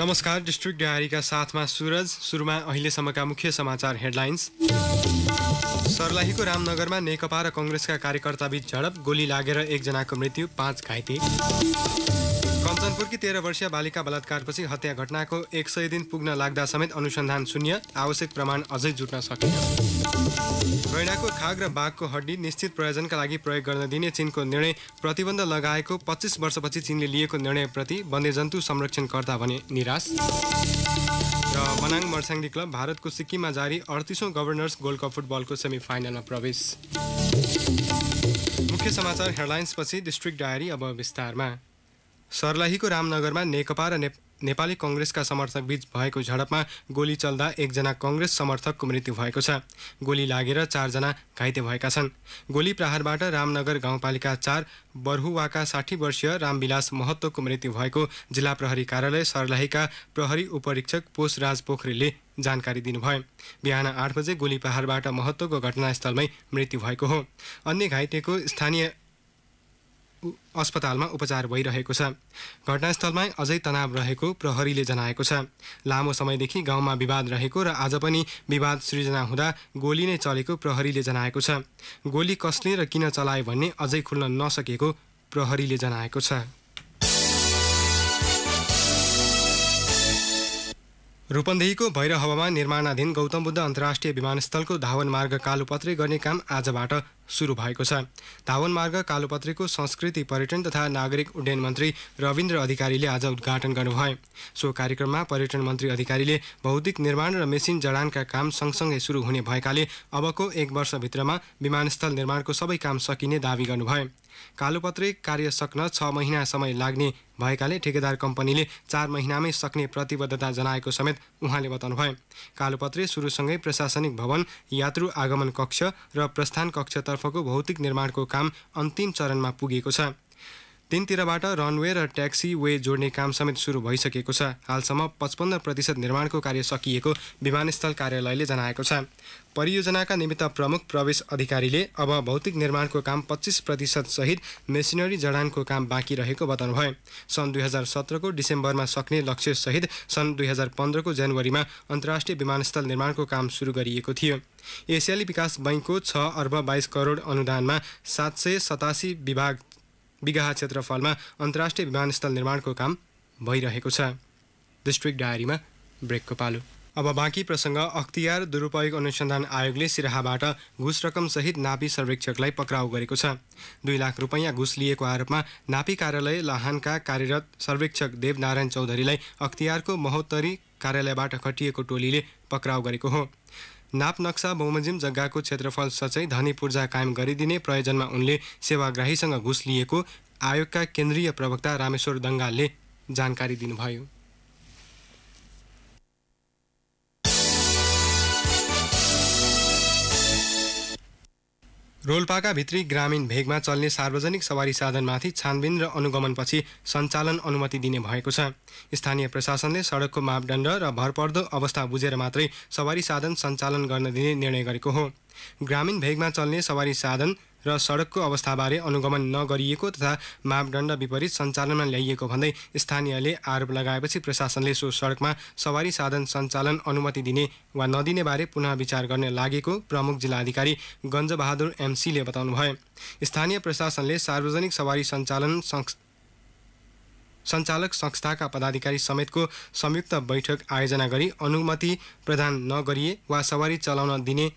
नमस्कार डिस्ट्रिक्ट डायरीका साथमा सुरज सुरुमा अहिलेसम्मका मुख्य समाचार हेडलाइन्स सर्लाहीको रामनगरमा नेकपा र कङ्ग्रेसका कार्यकर्ताबीच झडप गोली लागेर एकजनाको मृत्यु पाँच घाइते कञ्चनपुरकी तेह्र वर्षीय बालिका बलात्कारपछि हत्या घटनाको एक सय दिन पुग्न लाग्दा समेत अनुसन्धान शून्य आवश्यक प्रमाण अझै जुट्न सकेन गैडाको खाग र बाघको हड्डी निश्चित प्रयोजनका लागि प्रयोग गर्न दिने चीनको निर्णय प्रतिबन्ध लगाएको पच्चिस वर्षपछि चीनले लिएको निर्णयप्रति वन्यजन्तु संरक्षणकर्ता भने निराश र मनाङ मर्स्याङ्गी क्लब भारतको सिक्किममा जारी अडतिसौँ गभर्नर्स गोल्ड कप फुटबलको सेमिफाइनलमा प्रवेश मुख्य समाचार हेडलाइन्सपछि डिस्ट्रिक्ट डायरी अब विस्तारमा सर्लाहीको रामनगरमा नेकपा र ने, नेपाली कङ्ग्रेसका समर्थकबीच भएको झडपमा गोली चल्दा एकजना कङ्ग्रेस समर्थकको मृत्यु भएको छ गोली लागेर चारजना घाइते भएका छन् गोली प्रहारबाट रामनगर गाउँपालिका चार बरहुवाका साठी वर्षीय रामविलास महत्त्वको मृत्यु भएको जिल्ला प्रहरी कार्यालय सर्लाहीका प्रहरी उपरीक्षक पोषराज पोखरेलले जानकारी दिनुभयो बिहान आठ बजे गोली प्रहारबाट महत्त्वको घटनास्थलमै मृत्यु भएको हो अन्य घाइतेको स्थानीय अस्पतालमा उपचार भइरहेको छ घटनास्थलमै अझै तनाव रहेको प्रहरीले जनाएको छ लामो समयदेखि गाउँमा विवाद रहेको र आज पनि विवाद सृजना हुँदा गोली नै चलेको प्रहरीले जनाएको छ गोली कसले र किन चलायो भन्ने अझै खुल्न नसकेको प्रहरीले जनाएको छ रूपन्देहीको भैर हवामा निर्माणाधीन गौतम बुद्ध अन्तर्राष्ट्रिय विमानस्थलको धावन मार्ग कालोपत्री गर्ने काम आजबाट सुरु भएको छ धावन मार्ग कालोपत्रीको संस्कृति पर्यटन तथा नागरिक उड्डयन मन्त्री रविन्द्र अधिकारीले आज उद्घाटन गर्नुभयो सो कार्यक्रममा पर्यटन मन्त्री अधिकारीले भौतिक निर्माण र मेसिन जडानका काम सँगसँगै सुरु हुने भएकाले अबको एक वर्षभित्रमा विमानस्थल निर्माणको सबै काम सकिने दावी गर्नुभयो कालोपत्रे कार्य सक्न छ महिना समय लाग्ने भएकाले ठेकेदार कम्पनीले चार महिनामै सक्ने प्रतिबद्धता जनाएको समेत उहाँले बताउनुभयो कालोपत्रे सुरुसँगै प्रशासनिक भवन यात्रु आगमन कक्ष र प्रस्थान कक्षतर्फको भौतिक निर्माणको काम अन्तिम चरणमा पुगेको छ तिनतिरबाट रनवे र ट्याक्सी वे जोड्ने काम समेत सुरु भइसकेको छ हालसम्म पचपन्न प्रतिशत निर्माणको कार्य सकिएको विमानस्थल कार्यालयले जनाएको छ परियोजनाका निमित्त प्रमुख प्रवेश अधिकारीले अब भौतिक निर्माणको काम पच्चिस प्रतिशतसहित मेसिनरी जडानको काम बाँकी रहेको बताउनुभयो सन् दुई हजार सत्रको डिसेम्बरमा सक्ने लक्ष्यसहित सन् दुई हजार पन्ध्रको जनवरीमा अन्तर्राष्ट्रिय विमानस्थल निर्माणको काम सुरु गरिएको थियो एसियाली विकास बैङ्कको छ अर्ब बाइस करोड अनुदानमा सात सय सतासी विभाग बिगाहा क्षेत्रफलमा अन्तर्राष्ट्रिय विमानस्थल निर्माणको काम भइरहेको छ डिस्ट्रिक्ट डायरीमा ब्रेकको पालो अब बाँकी प्रसङ्ग अख्तियार दुरुपयोग अनुसन्धान आयोगले सिराहाबाट घुस रकमसहित नापी सर्वेक्षकलाई पक्राउ गरेको छ दुई लाख रुपैयाँ घुस लिएको आरोपमा नापी कार्यालय लाहानका कार्यरत सर्वेक्षक देवनारायण चौधरीलाई अख्तियारको महोत्तरी कार्यालयबाट खटिएको टोलीले पक्राउ गरेको हो नाप नक्सा बहुमजिम जग्गाको क्षेत्रफल सचै धनी पूर्जा कायम गरिदिने प्रयोजनमा उनले सेवाग्राहीसँग घुस लिएको आयोगका केन्द्रीय प्रवक्ता रामेश्वर दङ्गालले जानकारी दिनुभयो रोल्पाका भित्री ग्रामीण भेगमा चल्ने सार्वजनिक सवारी साधनमाथि छानबिन र अनुगमनपछि सञ्चालन अनुमति दिने भएको छ स्थानीय प्रशासनले सडकको मापदण्ड र भरपर्दो अवस्था बुझेर मात्रै सवारी साधन सञ्चालन गर्न दिने निर्णय गरेको हो ग्रामीण भेगमा चल्ने सवारी साधन र सडकको अवस्थाबारे अनुगमन नगरिएको तथा मापदण्ड विपरीत सञ्चालनमा ल्याइएको भन्दै स्थानीयले आरोप लगाएपछि प्रशासनले सो सडकमा सवारी साधन सञ्चालन अनुमति दिने वा नदिने बारे पुनः विचार गर्न लागेको प्रमुख जिल्लाधिकारी गन्जबहादुर एमसीले बताउनुभयो स्थानीय प्रशासनले सार्वजनिक सवारी सञ्चालन सञ्चालक संस्थाका पदाधिकारी समेतको संयुक्त बैठक आयोजना गरी अनुमति प्रदान नगरिए वा सवारी चलाउन दिने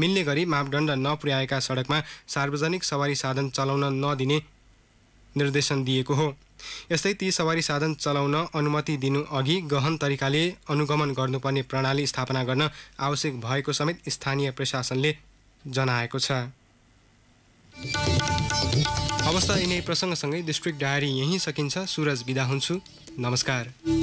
मिल्ने गरी मापदण्ड नपुर्याएका सडकमा सार्वजनिक सवारी साधन चलाउन नदिने निर्देशन दिएको हो यस्तै ती सवारी साधन चलाउन अनुमति दिनु अघि गहन तरिकाले अनुगमन गर्नुपर्ने प्रणाली स्थापना गर्न आवश्यक भएको समेत स्थानीय प्रशासनले जनाएको छ अवस्था यिनै प्रसङ्गसँगै डिस्ट्रिक्ट डायरी यहीँ सकिन्छ सुरज बिदा हुन्छु नमस्कार